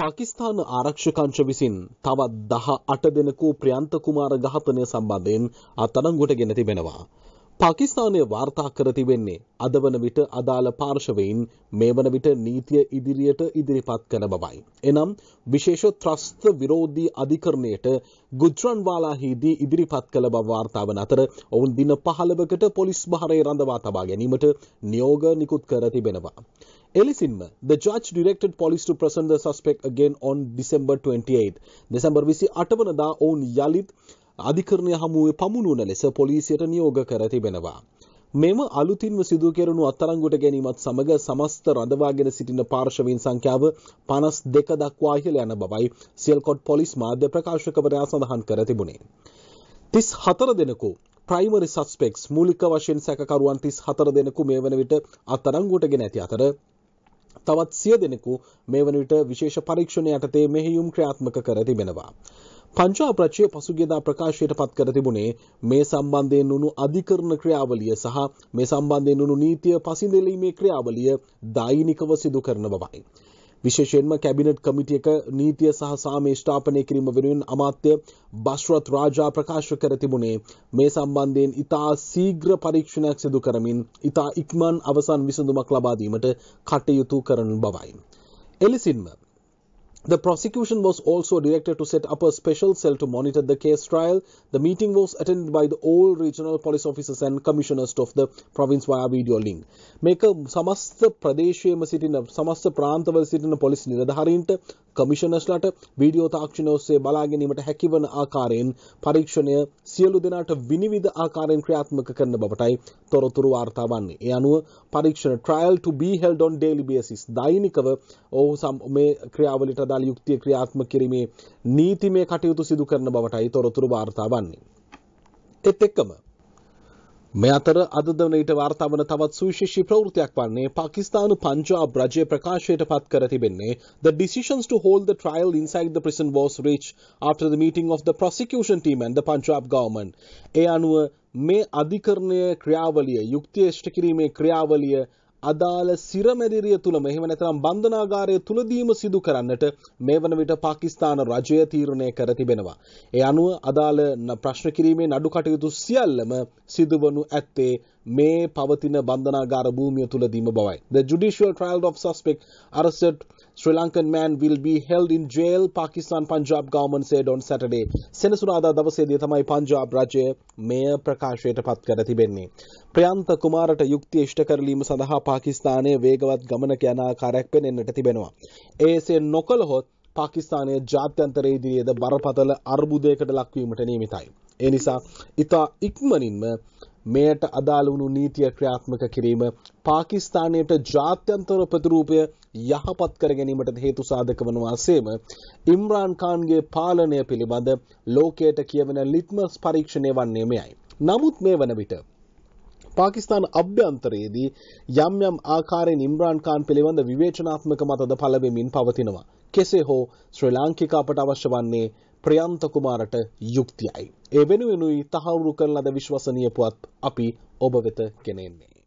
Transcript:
පාකිස්ාන ආරක්ෂකංශ විසින් තවත් දහ අට දෙනකු ප්‍රියන්ත කුමාර ගහතනය සම්බන්ධයෙන් අතරංගුට ගෙන තිබෙනවා. පාකිස්ානය වාර්තා කරතිවෙන්නේ අද වන විට අදාළ පාර්ශවයින් මේ වන විට නීතිය ඉදිරියට ඉදිරිපත් කන බවයි. එනම් විශේෂ ත්‍රස්ත විරෝධී අධිකරණයට ගුද්‍රන්වාලාහිදී ඉදිරිපත් කළ බව වාර්තාවන අතර ඔවුන් දින පහළවකට පොලිස් භාරය රඳවා තබා ගැනීමට නියෝග නිකුත් කර තිබෙනවා. එලෙසින්ම the judge directed police to present the suspect again on December 28. December 28 වනදා ඔවුන් යළිත් අධිකරණය හමුවේ පමුණුවන ලෙස පොලිසියට නියෝග කර තිබෙනවා. මෙම අලුතින්ම සිදු කෙරුණු අත්තරංගුට ගැනීමත් සමග සමස්ත රඳවාගෙන සිටින පාර්ශවීන් සංඛ්‍යාව 52 දක්වා ඉහළ යන බවයි සියල්කොට් පොලිස් මාධ්‍ය ප්‍රකාශකවරයා සඳහන් කර තිබුණේ. 34 දෙනෙකු ප්‍රයිමරි සස්පෙක්ස් මූලික වශයෙන් සැකකරුවන් 34 දෙනෙකු මේ වන විට අත්තරංගුට ගෙන ඇති අතර තවත් සිය දෙනෙකු මේ වන විට විශේෂ පරීක්ෂණ යටතේ මෙහෙයුම් ක්‍රියාත්මක කර තිබෙනවා. පංචාප්‍රච්චය පසුගේදා ප්‍රකාශයට පත් කර තිබුණේ මේ සම්බන්ධයෙන් වුණු අධිකරණ ක්‍රියාවලිය සහ මේ සම්බන්ධයෙන් වුණු නීතිය පසිඳෙලීමේ ක්‍රියාවලිය දෛනිකව සිදු කරන බවයි. විශේෂයෙන්ම කැබිනට් කමිටියක නීතිය සහ සාමය ස්ථාපනය කිරීම වෙනුවෙන් අමාත්‍ය බස්රත් රාජා ප්‍රකාශ කර තිබුණේ මේ සම්බන්ධයෙන් ඉතා සීග්‍ර පරීක්ෂණයක් සිදු කරමින් ඉතා ඉක්මන් අවසන් විසඳුමක් ලබාදීමට කටයුතු කරන බවයි. එලෙසින්ම The prosecution was also directed to set up a special cell to monitor the case trial. The meeting was attended by the all regional police officers and commissioners of the province via video link. Make a මේක සමස්ත ප්‍රදේශයේම සිටින සමස්ත police සිටින the නිලධාරීන්ට කමිෂනස්ලට video තාක්ෂණ ඔස්සේ බලා ගැනීමට හැකිවන ආකාරයෙන් පරීක්ෂණය සියලු දෙනාට විනිවිද ආකාරයෙන් ක්‍රියාත්මක කරන බවටයි තොරතුරු වාර්තා වන්නේ. ඒ අනුව පරීක්ෂණ trial to be held on daily basis දෛනිකව ඔහු මේ ක්‍රියාවලියට අදාළ යුක්තිය ක්‍රියාත්මක කිරීමේ නීතිමය කටයුතු සිදු කරන බවටයි තොරතුරු වාර්තා වන්නේ. ඒත් එක්කම මේ අතර අද දවන ඊට වාර්තා වන තවත් සුවිශේෂී ප්‍රවෘත්තියක් වන්නේ පාකිස්තාන පංජාබ් රජය ප්‍රකාශයට පත් කර තිබෙන්නේ the decisions to hold the trial inside the prison was reached after the meeting of the prosecution team and the Punjab government. ඒ අනුව මේ අධිකරණය ක්‍රියාවලිය යුක්තිේෂ්ඨ කිරීමේ ක්‍රියාවලිය අදාළ සිරමැදිරිය තුලම එහෙම නැත්නම් බන්ධනාගාරය තුලදීම සිදු කරන්නට මේ වන විට පාකිස්තාන රජය තීරණය කර තිබෙනවා. ඒ අනුව අදාළ ප්‍රශ්න කිරීමේ නඩු කටයුතු සියල්ලම සිදුවනු ඇත්තේ මේ පවතින බන්ධනාගාර භූමිය තුලදීම බවයි. The Judicial Trial of Suspect arrested Sri Lankan man will be held in jail, Pakistan Punjab government said on Saturday. සෙනසුරාදා දවසේදී තමයි පංජාබ් රජය මෙය ප්‍රකාශයට පත් කර තිබෙන්නේ. ප්‍රයන්ත කුමාරට යුක්තිය ඉෂ්ට කරලීම සඳහා පාකිස්තානයේ වේගවත් ගමනක යන ආකාරයක් පෙනෙන්නට තිබෙනවා. ඒසේ නොකළහොත් පාකිස්ානය ජාත්‍යන්තරයේ දිරියද බරපතල අර්බුදයකට ලක්වීමට නීමිතයි. එනිසා ඉතා ඉක්මනින්ම මෙයට අදාළ වුණු නීතිය ක්‍රියාත්මක කිරීම පාකිස්තානයට ජාත්‍යන්තර ප්‍රතිරූපය යහපත් කර ගැනීමට හේතු සාධක වන වාසේම ඉම්රාන් කාන්ගේ පාලනය පිළිබඳ ලෝකයට කියවෙන ලිට්මස් පරීක්ෂණය වන්නේ මෙයයි. නමුත් මේ වන විට පාකිස්ාන අභ්‍යන්තරයේදී යම් යම් ආකාරයෙන් ඉම්රාන් කාන් පිළිබඳ විවේචනාත්මක මතද පලවෙමින් පවතිනවා. කෙසේ හෝ ශ්‍රී ලාංකික අපට අවශ්‍ය වන්නේ ප්‍රයන්ත කුමාරට යුක්තියයි. ඒ වෙනුවෙනුයි තහවුරු කරන ලද විශ්වසනීය පුවත් අපි ඔබ වෙත ගෙන එන්නේ.